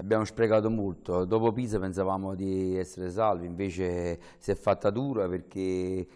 Abbiamo sprecato molto, dopo Pisa pensavamo di essere salvi, invece si è fatta dura perché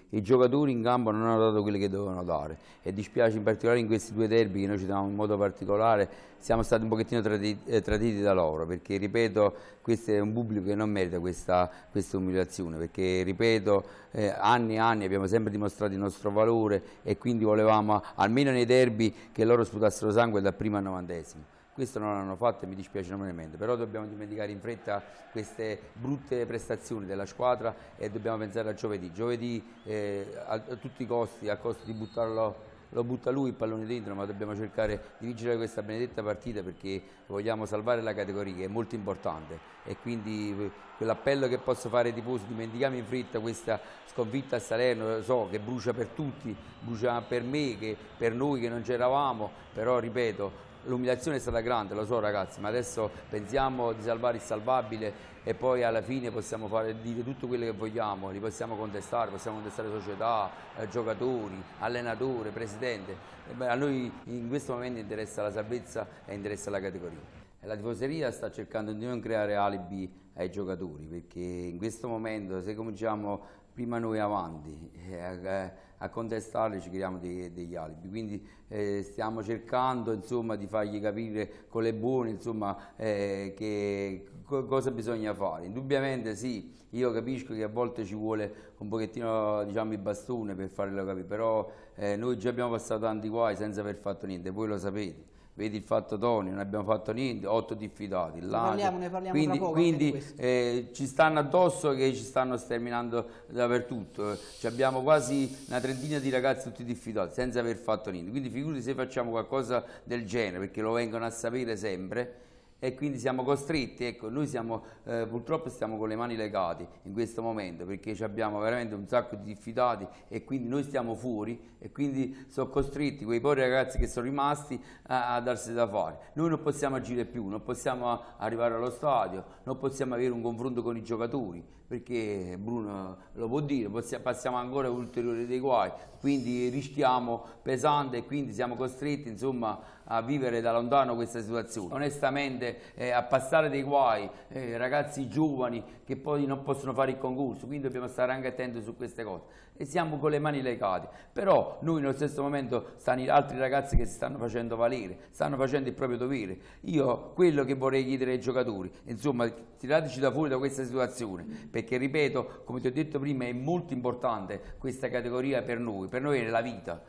i giocatori in campo non hanno dato quello che dovevano dare e dispiace in particolare in questi due derby che noi ci davamo in modo particolare, siamo stati un pochettino eh, traditi, da loro perché ripeto questo è un pubblico che non merita questa, questa umiliazione perché ripeto eh, anni e anni abbiamo sempre dimostrato il nostro valore e quindi volevamo almeno nei derby che loro sputassero sangue dal primo al novantesimo. Questo non l'hanno fatto e mi dispiace enormemente, però dobbiamo dimenticare in fretta queste brutte prestazioni della squadra e dobbiamo pensare a giovedì. Giovedì eh, a, a, tutti i costi, a costo di buttarlo lo butta lui il pallone dentro, ma dobbiamo cercare di vincere questa benedetta partita perché vogliamo salvare la categoria, è molto importante. E quindi eh, quell'appello che posso fare ai tifosi, dimentichiamo in fretta questa sconfitta a Salerno, so che brucia per tutti, brucia per me, per noi che non c'eravamo, però ripeto, l'umiliazione è stata grande, lo so ragazzi, ma adesso pensiamo di salvare il salvabile e poi alla fine possiamo fare, dire tutto quello che vogliamo, li possiamo contestare, possiamo contestare società, eh, giocatori, allenatore, presidente. Eh, beh, a noi in questo momento interessa la salvezza e interessa la categoria. la tifoseria sta cercando di non creare alibi ai giocatori perché in questo momento se cominciamo prima noi avanti eh, a, a contestarli ci creiamo dei, degli alibi quindi eh, stiamo cercando insomma, di fargli capire con le buone insomma, eh, che, co cosa bisogna fare indubbiamente sì io capisco che a volte ci vuole un pochettino diciamo, il bastone per farlo capire però eh, noi già abbiamo passato tanti guai senza aver fatto niente voi lo sapete vedi il fatto Toni, non abbiamo fatto niente, otto diffidati. Ne parliamo, ne parliamo quindi, quindi eh, ci stanno addosso che ci stanno sterminando dappertutto. Cioè abbiamo quasi una trentina di ragazzi tutti diffidati senza aver fatto niente. Quindi figurati se facciamo qualcosa del genere, perché lo vengono a sapere sempre e quindi siamo costretti, ecco, noi siamo, eh, purtroppo stiamo con le mani legate in questo momento perché abbiamo veramente un sacco di diffidati e quindi noi stiamo fuori e quindi sono costretti quei poveri ragazzi che sono rimasti a, a darsi da fare. Noi non possiamo agire più, non possiamo arrivare allo stadio, non possiamo avere un confronto con i giocatori perché Bruno lo può dire, possiamo, passiamo ancora ulteriori dei guai, quindi rischiamo pesante e quindi siamo costretti insomma a vivere da lontano questa situazione. Onestamente eh, a passare dei guai, eh, ragazzi giovani che poi non possono fare il concorso, quindi dobbiamo stare anche attenti su queste cose e siamo con le mani legate, però noi nello stesso momento stanno altri ragazzi che si stanno facendo valere, stanno facendo il proprio dovere, io quello che vorrei chiedere ai giocatori, insomma tirateci da fuori da questa situazione, perché ripeto, come ti ho detto prima, è molto importante questa categoria per noi, per noi è la vita.